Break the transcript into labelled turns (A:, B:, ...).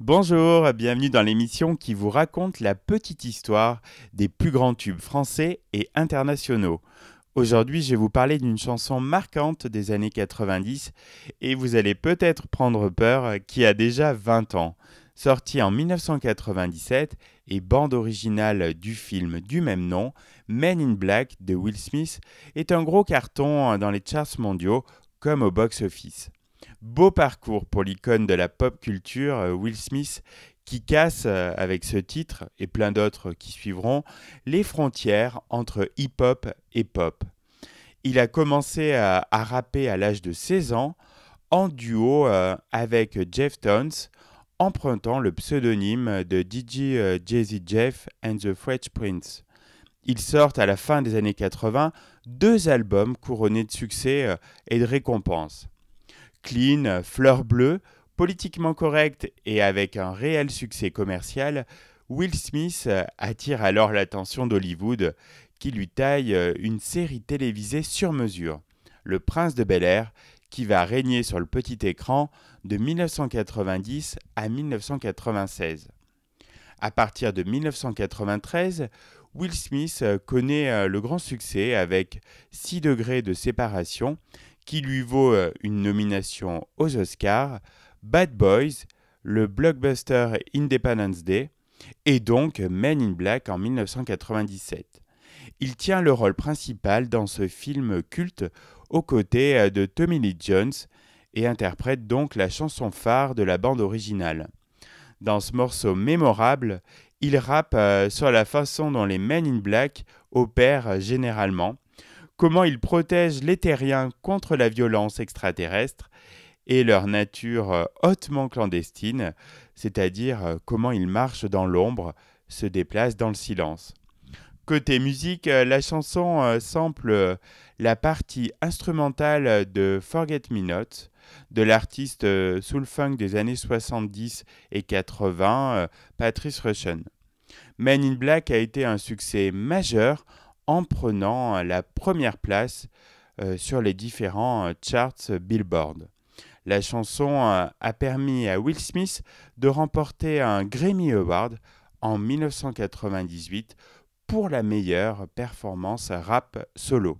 A: Bonjour, bienvenue dans l'émission qui vous raconte la petite histoire des plus grands tubes français et internationaux. Aujourd'hui, je vais vous parler d'une chanson marquante des années 90 et vous allez peut-être prendre peur qui a déjà 20 ans. Sortie en 1997 et bande originale du film du même nom, Men in Black de Will Smith est un gros carton dans les charts mondiaux comme au box-office. Beau parcours pour l'icône de la pop culture euh, Will Smith qui casse euh, avec ce titre et plein d'autres qui suivront les frontières entre hip-hop et pop. Il a commencé à, rapper à l'âge de 16 ans en duo euh, avec Jeff Tones, empruntant le pseudonyme de DJ Jay-Z Jeff and the French Prince. Il sortent à la fin des années 80 deux albums couronnés de succès et de récompenses clean, fleur bleue, politiquement correct et avec un réel succès commercial, Will Smith euh, attire alors l'attention d'Hollywood qui lui taille euh, une série télévisée sur mesure, Le Prince de Bel Air, qui va régner sur le petit écran de 1990 à 1996. À partir de 1993, Will Smith euh, connaît le grand succès avec 6 degrés de séparation qui lui vaut euh, une nomination aux Oscars, Bad Boys, le blockbuster Independence Day, et donc Men in Black en 1997. Il tient le rôle principal dans ce film culte aux côtés euh, de Tommy Lee Jones et interprète donc la chanson phare de la bande originale. Dans ce morceau mémorable, il rappe euh, sur la façon dont les Men in Black opèrent généralement, comment ils protègent les terriens contre la violence extraterrestre et leur nature euh, hautement clandestine, c'est-à-dire euh, comment ils marchent dans l'ombre, se déplacent dans le silence. Côté musique, euh, la chanson sample la partie instrumentale de Forget Me Not de l'artiste soul funk des années 70 et 80, Patrice Rushen. Men in Black a été un succès majeur en prenant euh, la première place euh, sur les différents euh, charts Billboard. La chanson a permis à Will Smith de remporter un Grammy Award en 1998 pour la meilleure performance rap solo.